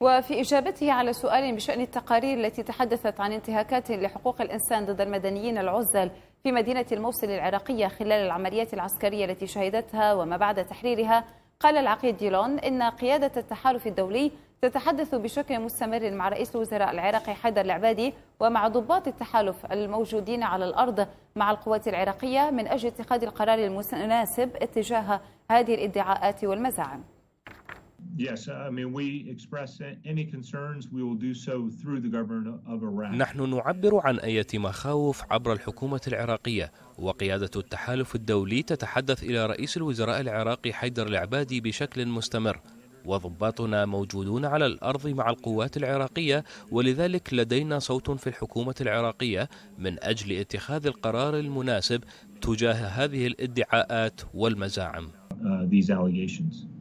وفي إجابته على سؤال بشأن التقارير التي تحدثت عن انتهاكات لحقوق الإنسان ضد المدنيين العزل في مدينة الموصل العراقية خلال العمليات العسكرية التي شهدتها وما بعد تحريرها قال العقيد ديلون إن قيادة التحالف الدولي تتحدث بشكل مستمر مع رئيس الوزراء العراقي حيدر العبادي ومع ضباط التحالف الموجودين على الأرض مع القوات العراقية من أجل اتخاذ القرار المناسب اتجاه هذه الادعاءات والمزاعم Yes, I mean we express any concerns we will do so through the government of Iraq. نحن نعبر عن أية مخاوف عبر الحكومة العراقية وقيادة التحالف الدولي تتحدث إلى رئيس الوزراء العراقي حيدر العبادي بشكل مستمر. وضباطنا موجودون على الارض مع القوات العراقيه ولذلك لدينا صوت في الحكومه العراقيه من اجل اتخاذ القرار المناسب تجاه هذه الادعاءات والمزاعم. Uh,